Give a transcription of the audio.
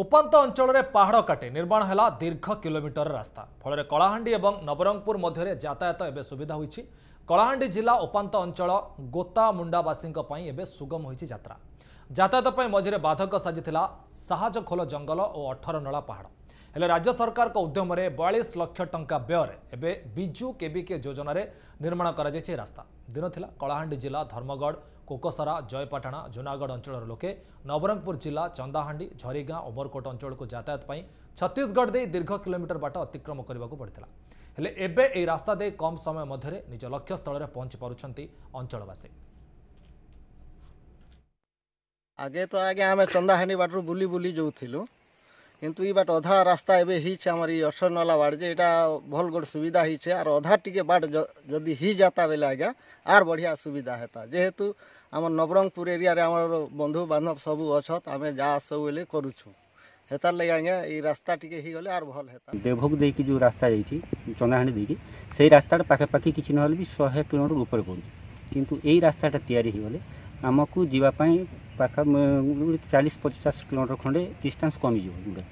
ଉପାନ୍ତ ଅଞ୍ଚଳରେ ପାହାଡ଼ କାଟି ନିର୍ମାଣ ହେଲା ଦୀର୍ଘ କିଲୋମିଟର ରାସ୍ତା ଫଳରେ କଳାହାଣ୍ଡି ଏବଂ ନବରଙ୍ଗପୁର ମଧ୍ୟରେ ଯାତାୟାତ ଏବେ ସୁବିଧା ହୋଇଛି କଳାହାଣ୍ଡି ଜିଲ୍ଲା ଉପାନ୍ତ ଅଞ୍ଚଳ ଗୋତାମୁଣ୍ଡାବାସୀଙ୍କ ପାଇଁ ଏବେ ସୁଗମ ହୋଇଛି ଯାତ୍ରା ଯାତାୟାତ ପାଇଁ ମଝିରେ ବାଧକ ସାଜିଥିଲା ସାହାଜଖୋଲ ଜଙ୍ଗଲ ଓ ଅଠରନଳା ପାହାଡ଼ ହେଲେ ରାଜ୍ୟ ସରକାରଙ୍କ ଉଦ୍ୟମରେ ବୟାଳିଶ ଲକ୍ଷ ଟଙ୍କା ବ୍ୟୟରେ ଏବେ ବିଜୁ କେବିକେ ଯୋଜନାରେ ନିର୍ମାଣ କରାଯାଇଛି ଏହି ରାସ୍ତା ଦିନ ଥିଲା କଳାହାଣ୍ଡି ଜିଲ୍ଲା ଧର୍ମଗଡ଼ କୋକସରା ଜୟପାଟଣା ଜୁନାଗଡ଼ ଅଞ୍ଚଳର ଲୋକେ ନବରଙ୍ଗପୁର ଜିଲ୍ଲା ଚନ୍ଦାହାଣ୍ଡି ଝରିଗାଁ ଉମରକୋଟ ଅଞ୍ଚଳକୁ ଯାତାୟାତ ପାଇଁ ଛତିଶଗଡ଼ ଦେଇ ଦୀର୍ଘ କିଲୋମିଟର ବାଟ ଅତିକ୍ରମ କରିବାକୁ ପଡ଼ିଥିଲା ହେଲେ ଏବେ ଏହି ରାସ୍ତା ଦେଇ କମ୍ ସମୟ ମଧ୍ୟରେ ନିଜ ଲକ୍ଷ୍ୟସ୍ଥଳରେ ପହଞ୍ଚି ପାରୁଛନ୍ତି ଅଞ୍ଚଳବାସୀ ଆଗେ ତ ଆଜ୍ଞା ଆମେ ଚନ୍ଦାହାଣ୍ଡି ବାଟରୁ ବୁଲି ବୁଲି ଯାଉଥିଲୁ কিন্তু ই বাট অধা রাস্তা এবে হইছে আমার এই অসরনলা বাট যে এটা ভল গোট সুবিধা হইছে আর অধা টিকে বাট যদি হি যাতা বেলে আজ্ঞা আর বঢ়িয়া সুবিধা হেতা যেহেতু আমার নবরঙ্গপুর এরিয়ারে আমার বন্ধু বান্ধব সবু অছত আমি যা আসু বেলে করুছু হেতার লাগে আজ্ঞা এই রাস্তা টিকে হইগলে আর ভল হেতা দেভোগ দেইকি যে রাস্তা যাইছি চন্দাহানি দিয়ে সেই রাস্তাটা পাখাপাখি কিছু নহলে বি শহে কিলোমিটার উপরে পড়ুছে কিন্তু এই রাস্তাটা তৈরি হইগলে আমাকে যাওয়া ପାଖା ଚାଳିଶ ପଚାଶ କିଲୋମିଟର ଖଣ୍ଡେ ଡିଷ୍ଟାନ୍ସ କମିଯିବ ଯୋଉଟା